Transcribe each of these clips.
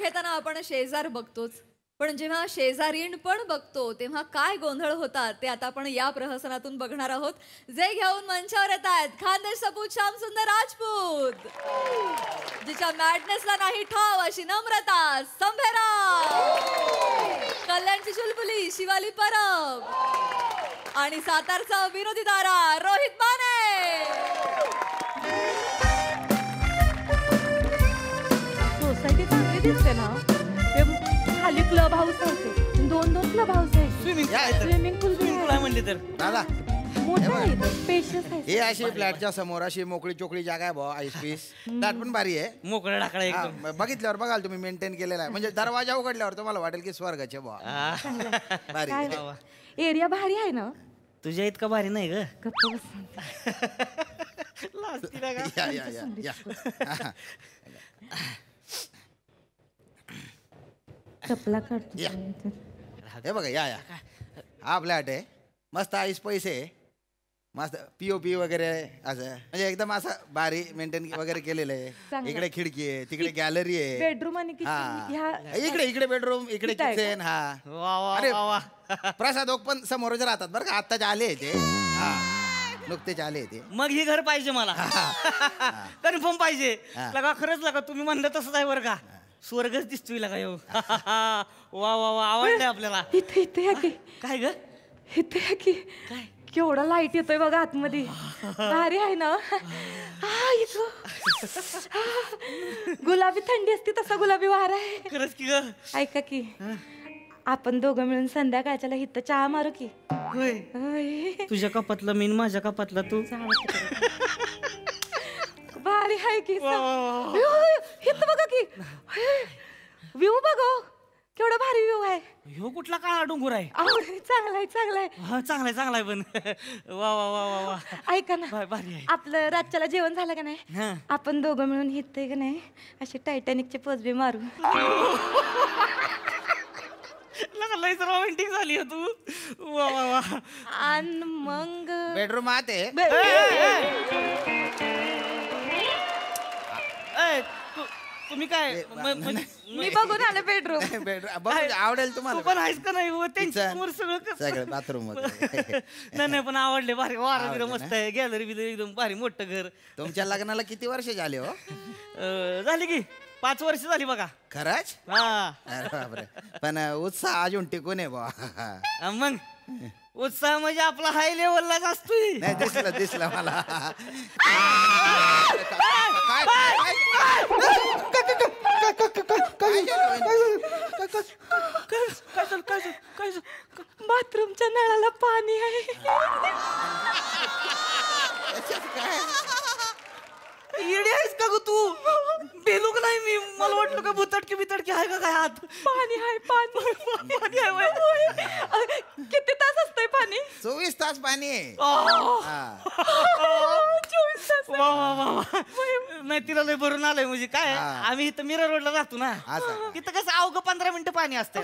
घेताना आपण शेजार बघतोच पण जेव्हा शेजारीण पण बघतो तेव्हा काय गोंधळ होतात ते आता आपण या प्रहसनातून बघणार आहोत जे घेऊन मंचावर येत आहेत खानदेश सपूत श्याम सुंदर राजपूत जिच्या मॅडनेसला नाही ठाव अशी नम्रता संभेरा कल्याणची चुलबुली शिवाली परब आणि सातारचा विरोधी दारा रोहित माने दिसते ना ते खाली क्लब हाऊस होते दोन दोन क्लब हाऊस आहे स्विमिंग स्विमिंग पूल आहे म्हणले तर दादा हे अशी फ्लॅटच्या समोर अशी मोकळी चोकळी जागा आहे भाऊ आईस पीस दाट पण भारी आहे मोकळा टाकळा बघितल्यावर बघाल तुम्ही मेंटेन केलेला आहे म्हणजे दरवाजा उघडल्यावर तुम्हाला वाटेल की स्वर्गाचे भाऊ भारी एरिया भारी आहे ना तुझ्या इतका भारी नाही ग हे बघा या या हा फ्लॅट आहे मस्त आईस पैसे मस्त पीओ पी वगैरे असं म्हणजे एकदम असं भारी मेंटेन वगैरे केलेलं आहे इकडे खिडकी आहे तिकडे गॅलरी आहे बेडरूम आणि हा इकडे इकडे बेडरूम इकडे किचन हा अरे प्रसाद ओक पण समोरच राहतात बरं का आत्ताच आले ते हा नुकतेच आले ते मग हे घर पाहिजे मला कन्फर्म पाहिजे लगा खरंच लगा तुम्ही म्हणलं तसंच आहे बरं का स्वर्गच दिसतोय लागा येऊ हो. वा वा वा आवडलंय आपल्याला इथे इथे काय ग इथे की केवढा लाईट येतोय बघा आतमध्ये भारी आहे ना हा गुलाबी थंडी असते तसा गुलाबी वारा आहे खरंच की ग ऐका की आपण दोघं मिळून संध्याकाळच्याला हित चहा मारू की होय तुझ्या कपातला मी माझ्या कपातला तू काय की हे तर बघा की व्ह्यू बघ केवढा भारी व्यू आहे ह्यो कुठला काळा डोंगर आहे चांगला आहे चांगलाय आहे हा चांगला आहे चांगला पण वा वा वा वा वा ऐका ना भारी आहे आपलं रातच्याला जेवण झालं का नाही आपण दोघं मिळून हित का नाही असे टायटॅनिकचे पोचबे मारू लागलाय लय सर्व झाली हो तू वा वा वा आणि मग बेडरूम आहे तुम्ही काय मी बघून आले बेडरूम बेडरूम आवडेल तुम्हाला पण आहेस का नाही हो, सगळं बाथरूम सगळं बाथरूम नाही पण आवडले भारी वारा मस्त आहे गॅलरी बिलरी एकदम भारी मोठं घर तुमच्या लग्नाला किती वर्ष झाले हो झाले की पाच वर्ष झाली बघा खरंच हा बापरे पण उत्साह अजून टिकून आहे बा मग उत्साह म्हणजे आपला हाय लेवललाच असतोय नाही दिसला मला काय- काय- बाथरूमच्या नळाला पाणी आहे येडी आहेस का ग तू बेलूक नाही मी मला वाटलं का बुतडकी बितडकी आहे का काय हात पाणी आहे पाणी पाणी आहे होय. किती तास पाणी चोवीस तास पाणी आहे चोवीस नाही तिला लय भरून आलंय म्हणजे काय आम्ही इथं मिरर रोडला जातो ना इथं तिथं कसं अवघं पंधरा मिनिटं पाणी असतं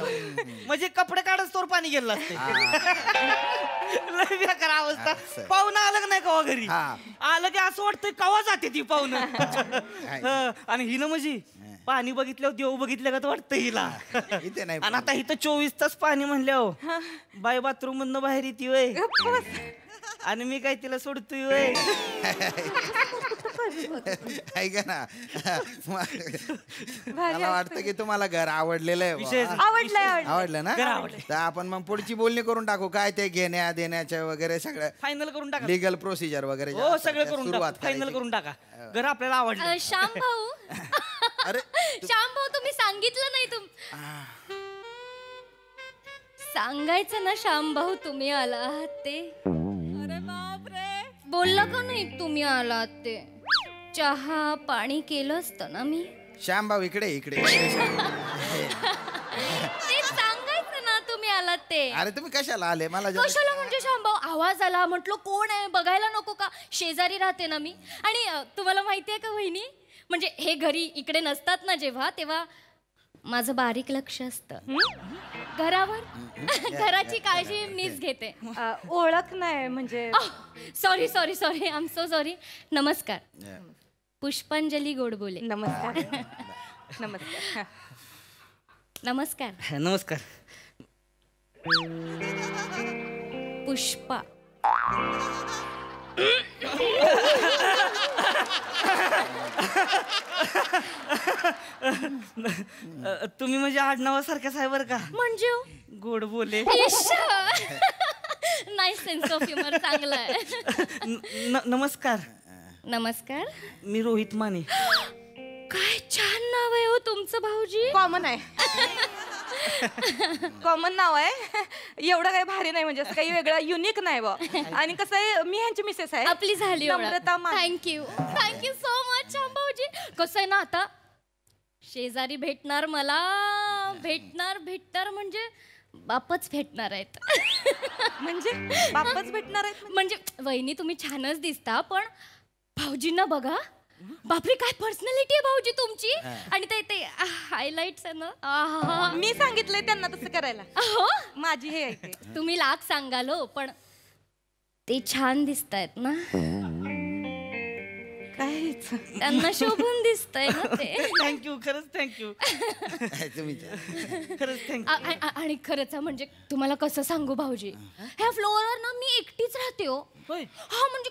म्हणजे कपडे काढत तोर पाणी गेलं असतं लय बेकार अवस्था असं. पाहुणं नाही कवा घरी आलं की असं वाटतं कवा जाते ती पाहुणं आणि हिनं म्हणजे पाणी बघितल्यावर देव बघितल्या का वाटतं हिला इथे नाही आणि आता इथं चोवीस तास पाणी हो बाय बाथरूम मधन बाहेर येते वय आणि मी काय तिला सोडतोय वय ऐका ना मला वाटतं की तुम्हाला घर आवडलेलं आहे विशेष- आवडलंय आवडलं ना घर तर आपण मग पुढची बोलणी करून टाकू काय ते घेण्या देण्याच्या वगैरे सगळं फायनल करून टाका लिगल प्रोसिजर वगैरे हो, सगळं करून टाका फायनल करून टाका हो. घर आपल्याला आवडलं श्याम भाऊ अरे श्याम भाऊ तुम्ही सांगितलं नाही तुम सांगायचं ना श्याम भाऊ तुम्ही आलात ते बोललं का नाही तुम्ही आलात ते चहा पाणी केलं असतं ना मी श्याम भाऊ इकडे इकडे ते सांगायचं ना तुम्ही आलात ते अरे तुम्ही कशाला आले मला कशाला म्हणजे भाऊ आवाज आला म्हटलं कोण आहे बघायला नको का शेजारी राहते ना मी आणि तुम्हाला माहिती आहे का वहिनी म्हणजे हे घरी इकडे नसतात ना जेव्हा तेव्हा माझं बारीक लक्ष असतं घरावर घराची काळजी मीच घेते ओळख नाही म्हणजे sorry sorry sorry I am so sorry नमस्कार पुष्पांजली गोडबोले नमस्कार नमस्कार नमस्कार नमस्कार पुष्पा तुम्ही म्हणजे आडनावासारख्या साहेबर का म्हणजे गोड बोले नाही सेन्स ऑफ ह्युमर चांगला आहे नमस्कार नमस्कार मी रोहित माने काय छान नाव आहे हो तुमचं भाऊजी कॉमन आहे कॉमन नाव आहे एवढं काही भारी नाही म्हणजे असं काही वेगळं युनिक नाही बा आणि कसं आहे मी ह्यांची मिसेस आहे आपली झाली थँक्यू थँक्यू सो मच भाऊजी कसं आहे ना आता शेजारी भेटणार मला भेटणार भेटणार म्हणजे बापच भेटणार आहेत म्हणजे बापच भेटणार आहेत म्हणजे वहिनी तुम्ही छानच दिसता पण भाऊजींना बघा बापरे काय पर्सनॅलिटी आहे भाऊजी तुमची आणि ते ते हायलाइट्स आहे ना मी सांगितलंय त्यांना तसं करायला हो? माझी हे तुम्ही लाख सांगालो हो, पण ते छान दिसतायत ना काहीच त्यांना शोभून दिसतंय ना ते थँक्यू खरंच थँक्यू तुम्ही खरंच थँक्यू आणि खरंच म्हणजे तुम्हाला कसं सांगू भाऊजी ह्या फ्लोअरवर ना मी एकटीच राहते हो म्हणजे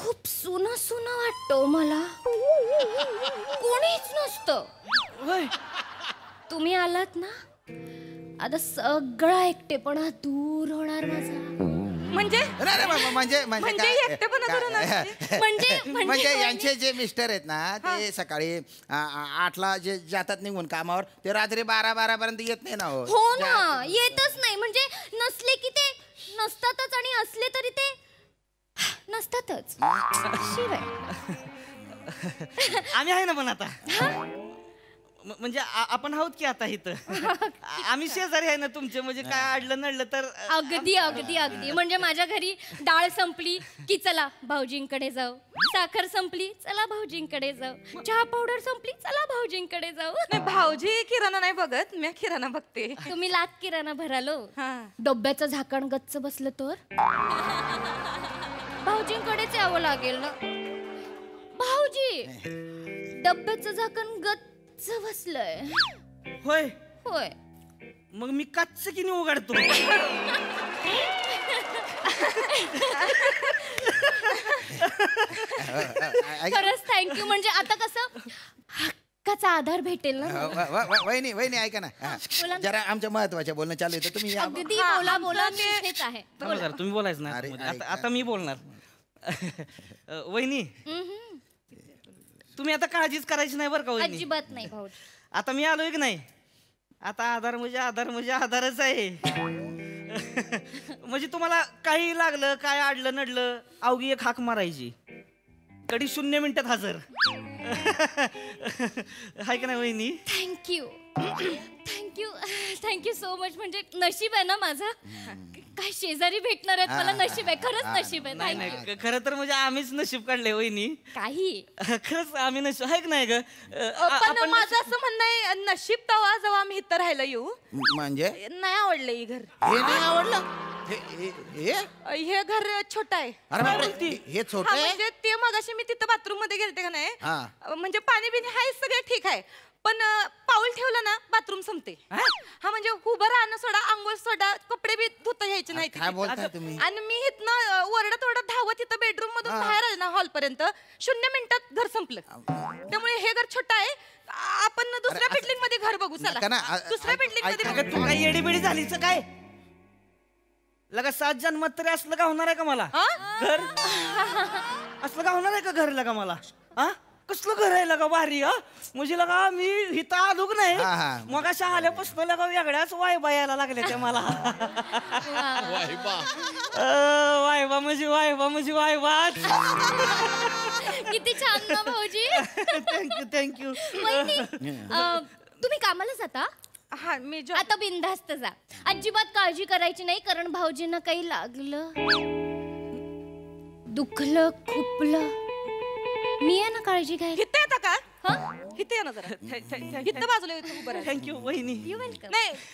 खूप सुना सुना वाटतो हो मला कोणीच नसत तुम्ही आलात ना आता सगळा एकटेपणा दूर होणार माझा म्हणजे म्हणजे म्हणजे म्हणजे यांचे जे मिस्टर आहेत ना ते सकाळी आठला जे जातात निघून कामावर ते रात्री बारा बारा पर्यंत येत नाही ना हो, हो ना येतच नाही म्हणजे नसले की ते नसतातच आणि असले तरी ते नसतातच शिवाय आम्ही आहे ना पण आता म्हणजे आपण आहोत की आता इथं आम्ही शेजारी आहे ना तुमचे म्हणजे काय अडलं नडलं तर अगदी अगदी अगदी म्हणजे माझ्या घरी डाळ संपली की चला भाऊजींकडे जाऊ साखर संपली चला भाऊजींकडे जाऊ चहा पावडर संपली चला भाऊजींकडे जाऊ मी भाऊजी किराणा नाही बघत मी किराणा बघते तुम्ही लाख किराणा भरालो हा डब्याचं झाकण गच्च बसलं तर भाऊजींकडेच यावं लागेल ना भाऊजी डब्याच झाकण गच्च बसलंय होय होय मग मी काच किनी उघडतो खरंच थँक्यू म्हणजे आता कसं हक्काचा आधार भेटेल ना हो, वहिनी वहिनी ऐका ना जरा आमच्या महत्वाच्या बोलणं चालू आहे तर तुम्ही बोलायच बोला बोला आहे तुम्ही बोलायचं ना अरे आता मी बोलणार वहिनी तुम्ही आता काळजीच करायची नाही बरं का अजिबात नाही आता मी आलोय की नाही आता आधार म्हणजे आधार म्हणजे आधारच आहे म्हणजे तुम्हाला काही लागलं काय आडलं नडलं अवघी एक हाक मारायची कडी शून्य मिनिटात हजर हाय का नाही वहिनी thank you thank you thank you so much म्हणजे नशीब आहे ना माझं काय शेजारी भेटणार आहेत मला नशीब आहे खरंच नशीब आहे नाही तर म्हणजे आम्हीच नशीब काढले वहिनी काही खरंच आम्ही नशीब आहे की नाही ग माझं असं म्हणणं आहे नशीब तवा जेव्हा आम्ही इथं राहायला येऊ म्हणजे नाही आवडलं हे घर हे नाही आवडलं हे- हे घर छोट आहे हे छोट म्हणजे ते मगाशी मी तिथं बाथरूम मध्ये गेलते का नाही म्हणजे पाणी बिनी हाय सगळं ठीक आहे पण पाऊल ठेवलं ना बाथरूम संपते हा? म्हणजे उभं राहणं सोडा आंघोळ सोडा कपडे बी धुता यायचे नाही काय आणि मी इथन ओरडत ओरडत धावत इथं बेडरूम मधून बाहेर आले ना हॉल पर्यंत शून्य मिनिटात घर संपलं त्यामुळे हे घर छोटं आहे आपण ना दुसऱ्या बिल्डिंग मध्ये घर बघू चला दुसऱ्या बिल्डिंग मध्ये काय येडीबिडी झालीच काय लगा सात जन्मात तरी असलं का होणार आहे का मला घर असलं का होणार आहे का घर लगा मला हा कसलं घर आहे लगा भारी हा म्हणजे लगा मी हिता आलोक नाही मग अशा आल्यापासून लगा वेगळ्याच वायबा यायला लागल्या त्या मला वायबा म्हणजे वायबा म्हणजे वायबा किती छान भाऊजी थँक्यू थँक्यू तुम्ही कामाला जाता हा मी जो आता बिनधास्त जा अजिबात काळजी करायची नाही कारण भाऊजींना काही लागलं दुखलं खुपलं मी आहे ना काळजी घ्यायची हिथं येतं का हा ये ना जरा हिथं बाजूला येतो बरं थँक्यू वहिनी नाही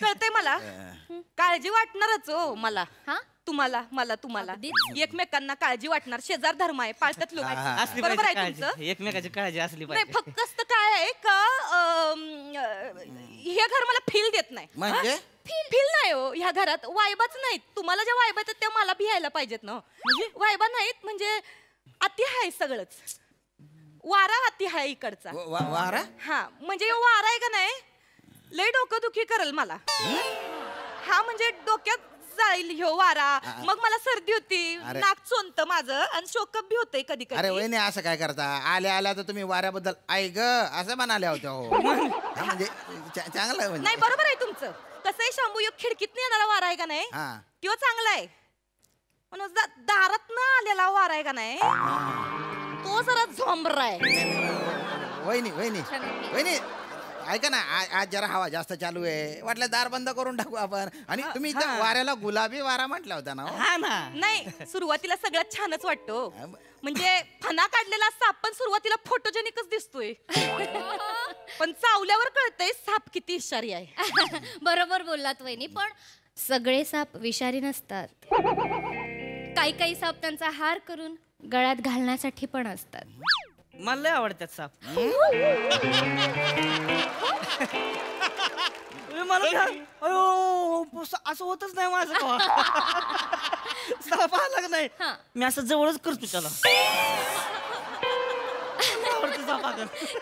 कळतंय मला काळजी वाटणारच हो मला तुम्हाला मला तुम्हाला एकमेकांना काळजी वाटणार शेजार धर्म आहे पाळतात लोक बरोबर आहे तुमचं एकमेकाची काळजी असली नाही फक्त काय आहे का हे घर मला फील देत नाही फील म्हणजे? नाही हो ह्या घरात वायबाच नाहीत तुम्हाला ज्या वायबा आहेत त्या मला भियायला पाहिजेत ना हो. म्हणजे? वायबा नाहीत म्हणजे अति आहे सगळंच वारा हाती हा इकडचा वारा हा म्हणजे वारा आहे का नाही लय डोकं दुखी करल मला हा म्हणजे डोक्यात जाईल ह्यो वारा मग मला सर्दी होती नाक चोनत माझं आणि शोकप बी होतंय कधी अरे वहिनी असं काय करता आल्या आल्या तर तुम्ही वाऱ्याबद्दल ऐ ग असं म्हणाल्या होत्या हो म्हणजे चांगलं आहे म्हणजे. नाही बरोबर आहे तुमचं कसं आहे शांबू यो खिडकीत येणारा वारा आहे का नाही किंवा चांगला आहे म्हणून दारात न आलेला वारा आहे का नाही तो जरा झोंबर आहे वहिनी वहिनी वहिनी ऐका ना आज जरा हवा जास्त चालू आहे वाटलं दार बंद करून टाकू आपण आणि तुम्ही इथं वाऱ्याला गुलाबी वारा म्हटला होता ना हो? हा ना नाही सुरुवातीला सगळ्यात छानच वाटतो म्हणजे फना काढलेला साप पण सुरुवातीला फोटोजेनिकच दिसतोय पण चावल्यावर कळतंय साप किती हुशारी आहे बरोबर बोललात वहिनी पण सगळे साप विषारी नसतात काही काही साप त्यांचा हार करून गळ्यात घालण्यासाठी पण असतात मला आवडतात साप मला असं होतच नाही माझं साप नाही मी असं जवळच करतो त्याला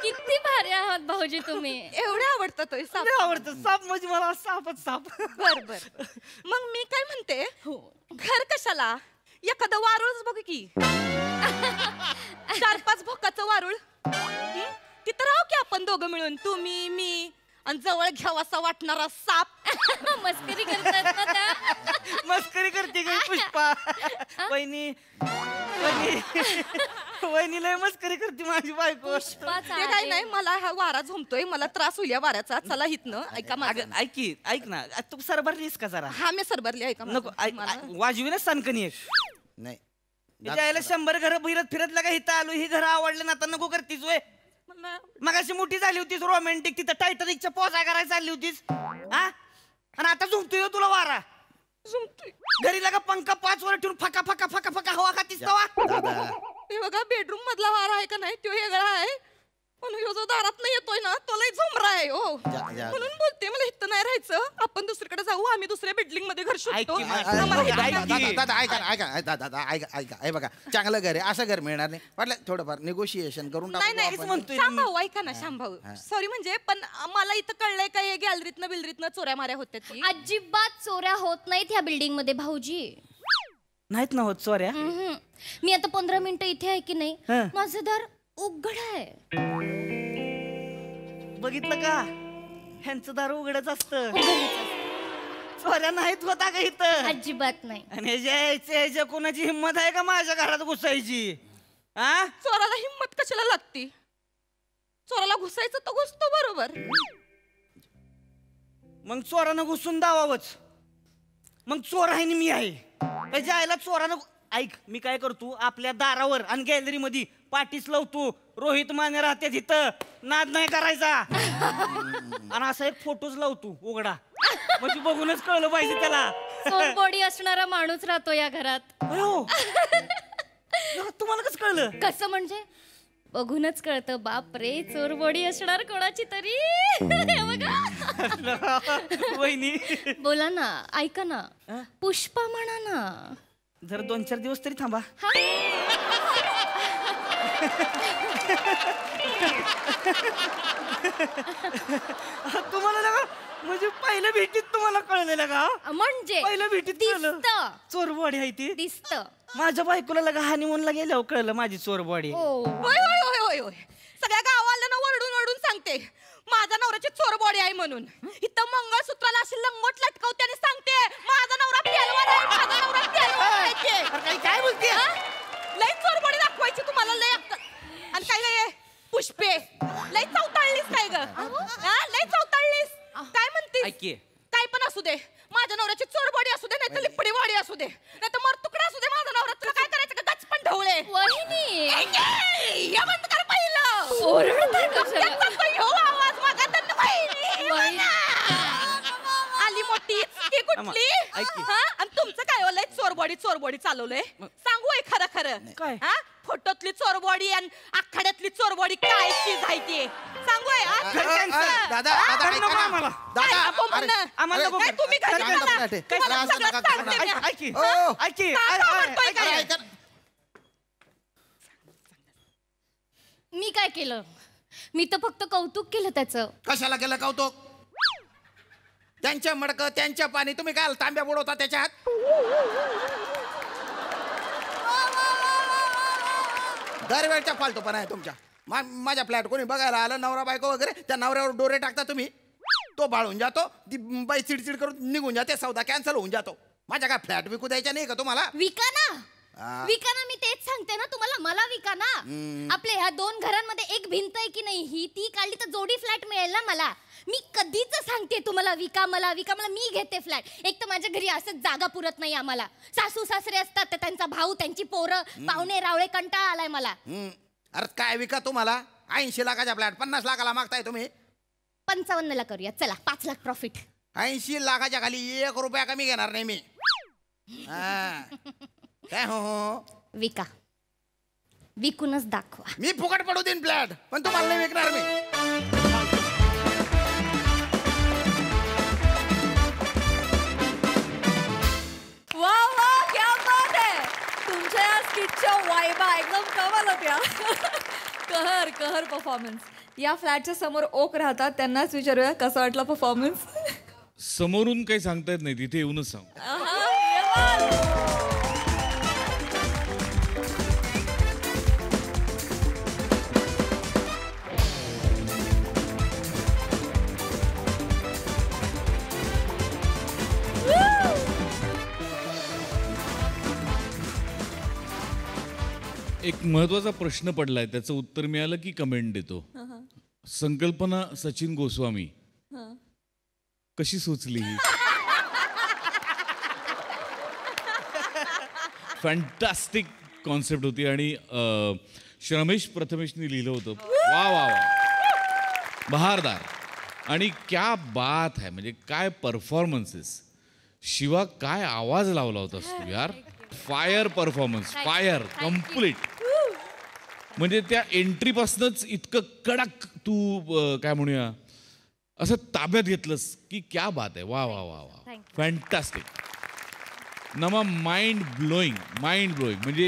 किती भारी आहात भाऊजी तुम्ही एवढे आवडतात साप साप म्हणजे मला सापच साप बर मग मी काय म्हणते हो. घर कशाला एखादं वारुळच बघ की चार पाच भोकाच वारुळ तिथं राहू की आपण दोघं मिळून तुम्ही मी आणि जवळ असा वाटणारा साप मस्करी करत मस्करी करते पुष्पा बहिणी वहिनी लय मस्करी करते माझी बायको ते काही नाही मला हा वारा झोमतोय मला त्रास होईल या वाऱ्याचा चला हितनं ऐका मागं अगं, ऐक ना आ, तू सरबरलीस का जरा हा मी सरबरली ऐका नको ऐक- मला- ऐक, वाजवी ना सनकणी एक नाही दात- यायला शंभर घर फिरत फिरतला का इथं आलो ही घर आवडलं ना आता नको करतीस वय मला- मगाशी मोठी झाली होतीस रोमॅन्टिक तिथं टायटनिकच्या पोचा करायला चालली होतीस हा आणि आता झुंकतोय हो तुला वारा घरी लगा पंखा पाच वर ठेवून फका फका फका फका हवा खातीस तवा ते बघा बेडरूम मधला वारा आहे का नाही तो वेगळा आहे म्हणून जो दारात नाही येतोय ना तो लय झुमरा आहे हो म्हणून बोलते मला इथं नाही राहायचं आपण दुसरीकडे जाऊ आम्ही दुसऱ्या बिल्डिंग मध्ये घर शोधतो दादा दादा, ऐका ऐका दादा ऐका ऐका बघा चांगलं घर आहे असं घर मिळणार नाही वाटलं थोडंफार निगोशिएशन करून टाकू नाही म्हणतोय ऐका ना श्याम सॉरी म्हणजे पण मला इथं कळलंय का हे गॅलरीतनं बिलरीतनं चोऱ्या माऱ्या होत्या अजिबात चोऱ्या होत नाहीत ह्या बिल्डिंग मध्ये भाऊजी नाहीत ना होत चोऱ्या मी आता पंधरा मिनिटं इथे आहे की नाही माझं दर उघड आहे बघितलं का ह्यांचं दार उघडच असत चोऱ्या नाहीत होता का इथं अजिबात नाही आणि यायच्या कोणाची हिंमत आहे का माझ्या घरात घुसायची हा चोराला हिंमत कशाला लागती चोराला घुसायचं तर घुसतो बरोबर मग चोरानं घुसून दावावच मग चोर आहे मी आहे जायला चोरानं ऐक मी काय करतो आपल्या दारावर आणि गॅलरी मध्ये पाठीच लावतो रोहित माने राहते तिथं नाद नाही करायचा आणि असा एक फोटोच लावतो उघडा म्हणजे बघूनच कळलं पाहिजे त्याला बॉडी असणारा माणूस राहतो या घरात तुम्हाला कसं कळलं कसं म्हणजे बघूनच कळतं बाप रे चोर बॉडी असणार कोणाची तरी बघा. बोला ना ऐका ना पुष्पा म्हणा ना जर दोन चार दिवस तरी थांबा तुम्हाला ना म्हणजे पहिल्या भेटीत तुम्हाला कळलेलं का म्हणजे पहिल्या भेटीत चोरबॉडी आहे ती दिसत माझ्या बायकोला लगा हानिमूनला गेल्यावर कळलं माझी चोरबॉडी हो. होय होय होय होय सगळ्या गावाला ना ओरडून ओरडून सांगते माझा नवऱ्याची चोर बॉडी आहे म्हणून इथं मंगळसूत्राला अशी लंगोट लटकवते आणि सांगते माझा नवरा पेलवान आहे माझा नवरा काय- काय बोलते लय चोर बॉडी दाखवायची तुम्हाला लय अक्कल. आणि काय काय पुष्पे लय चौताळलीस काय ग हा, लय चौताळलीस काय म्हणते की. काय पण असू दे माझ्या नवऱ्याची चोर बॉडी असू दे नाहीतर लिपडी बॉडी असू दे नाहीतर मर तुकडा असू दे माझा नवरा तुला काय करायचं का गच पण ढवळे कर पहिलं ओरडत आहे कुठली आणि तुमचं काय ओलंय हो? चोरबॉडी चोरबॉडी चालवलंय सांगू आहे खरं खरं हा फोटोतली चोरबॉडी आणि आखाड्यातली चोरबॉडी काय चीज आहे मी. काय? केलं मी तर फक्त कौतुक केलं त्याचं कशाला केलं कौतुक त्यांच्या मडक त्यांच्या पाणी तुम्ही काल तांब्या बुडवता त्याच्यात दरवेळच्या फालतो पण आहे तुमच्या माझ्या फ्लॅट कोणी बघायला आलं नवरा बायको वगैरे त्या नवऱ्यावर डोरे टाकता तुम्ही तो बाळून जातो ती बाई चिडचिड करून निघून जाते सौदा कॅन्सल होऊन जातो माझ्या काय फ्लॅट विकू द्यायच्या नाही का तुम्हाला विका ना विका ना मी तेच सांगते ना तुम्हाला मला विका ना आपल्या ह्या दोन घरांमध्ये एक भिंत आहे की नाही ही ती काढली तर जोडी फ्लॅट मिळेल ना मला मी कधीच सांगते तुम्हाला विका मला विका मला मी घेते फ्लॅट एक तर माझ्या घरी असं जागा पुरत नाही आम्हाला सासू सासरे असतात तर त्यांचा भाऊ त्यांची पोरं पाहुणे रावळे कंटाळा आलाय मला अरे काय विका तुम्हाला ऐंशी लाखाच्या फ्लॅट पन्नास लाखाला मागताय तुम्ही ला करूया चला पाच लाख प्रॉफिट ऐंशी लाखाच्या खाली एक रुपया कमी घेणार नाही मी हो, हो, हो? विका विकूनच दाखवा मी फुकट पडू देईन फ्लॅट पण तुम्हाला नाही विकणार मी तुमच्या कहर कहर परफॉर्मन्स या फ्लॅटच्या समोर ओक राहतात त्यांनाच विचारूया कसा वाटला परफॉर्मन्स समोरून काही सांगता येत नाही तिथे येऊनच सांग एक महत्वाचा प्रश्न पडलाय त्याचं उत्तर मिळालं की कमेंट देतो संकल्पना सचिन गोस्वामी कशी सुचली ही फॅन्टॅस्टिक कॉन्सेप्ट होती आणि श्रमेश प्रथमेशनी लिहिलं होतं वा वा वा बहारदार आणि क्या बात आहे म्हणजे काय परफॉर्मन्सेस शिवा काय आवाज लावला होता यार फायर परफॉर्मन्स फायर कम्प्लीट म्हणजे त्या एंट्रीपासूनच इतकं कडक तू काय म्हणूया असं ताब्यात घेतलंस की क्या बात आहे वा वा वा वा फॅन्टास्टिक नमा माइंड ब्लोईंग माइंड ब्लोईंग म्हणजे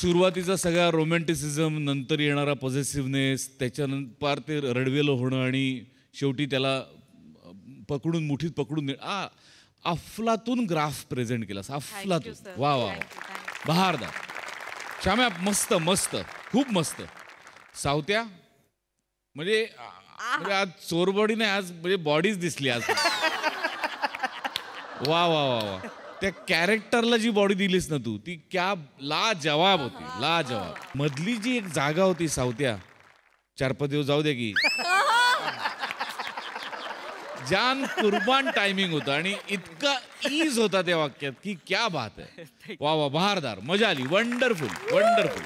सुरुवातीचा सगळा रोमॅन्टिसिझम नंतर येणारा पॉझिटिव्हनेस त्याच्यानंतर ते रडवेलं होणं आणि शेवटी त्याला पकडून मुठीत पकडून आ अफलातून ग्राफ प्रेझेंट केला अफलातून वा वा बहारदा श्याम्या मस्त मस्त खूप मस्त सावत्या म्हणजे, म्हणजे आज चोरबॉडी नाही आज म्हणजे बॉडीच दिसली आज वा वा वा वा त्या कॅरेक्टरला जी बॉडी दिलीस ना तू ती क्या ला जवाब होती ला जवाब मधली जी एक जागा होती सावत्या चार पाच दिवस जाऊ दे की जान कुर्बान टाइमिंग होता आणि इतका ईज होता त्या वाक्यात की क्या बात आहे वा वा बहारदार मजा आली वंडरफुल वंडरफुल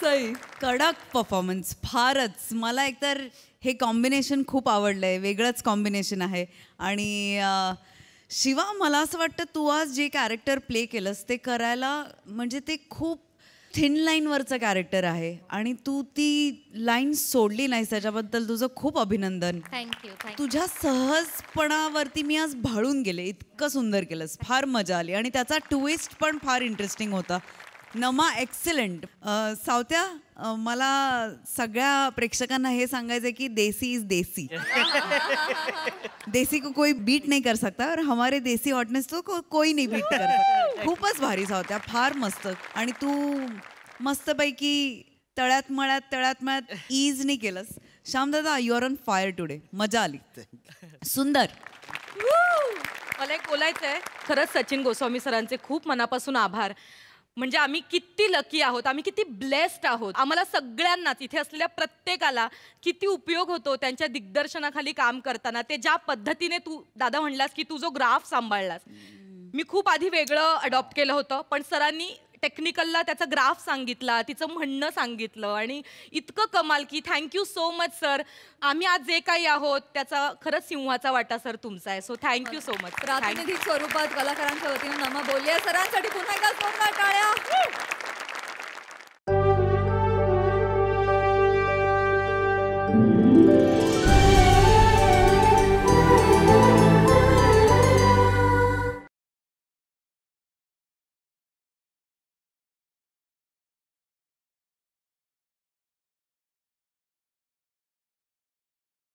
सई कडक परफॉर्मन्स फारच मला एकतर हे कॉम्बिनेशन खूप आवडलं आहे वेगळंच कॉम्बिनेशन आहे आणि शिवा मला असं वाटतं तू आज जे कॅरेक्टर प्ले केलंस ते करायला म्हणजे ते खूप थिन लाईनवरचं कॅरेक्टर आहे आणि तू ती लाईन सोडली नाहीस त्याच्याबद्दल तुझं खूप अभिनंदन थँक्यू तुझ्या सहजपणावरती मी आज भाळून गेले इतकं सुंदर केलंस फार मजा आली आणि त्याचा ट्विस्ट पण फार इंटरेस्टिंग होता नमा एक्सलंट सावत्या मला सगळ्या प्रेक्षकांना हे सांगायचं की देसी इज देसी देसी को कोई बीट नाही कर सकता और हमारे देसी हॉटनेस तो को, कोई नाही बीट कर सकता खूपच भारी होत्या फार मस्त आणि तू मस्तपैकी तळ्यात मळ्यात तळ्यात मळ्यात नाही केलंस श्यामदादा you are on fire today मजा आली सुंदर मला एक बोलायचं आहे खरंच सचिन गोस्वामी सरांचे खूप मनापासून आभार म्हणजे आम्ही किती लकी आहोत आम्ही किती ब्लेस्ड आहोत आम्हाला सगळ्यांनाच इथे असलेल्या प्रत्येकाला किती उपयोग होतो त्यांच्या दिग्दर्शनाखाली काम करताना ते ज्या पद्धतीने तू दादा म्हणलास की तू जो ग्राफ सांभाळलास मी खूप आधी वेगळं अडॉप्ट केलं होतं पण सरांनी टेक्निकलला त्याचा ग्राफ सांगितला तिचं म्हणणं सांगितलं आणि इतकं कमाल की थँक्यू सो मच सर आम्ही आज जे काही आहोत त्याचा खरंच सिंहाचा वाटा सर तुमचा आहे सो थँक्यू सो मच स्वरूपात कलाकारांच्या वतीनं नमा बोलले सरांसाठी पुन्हा एकदा टाळ्या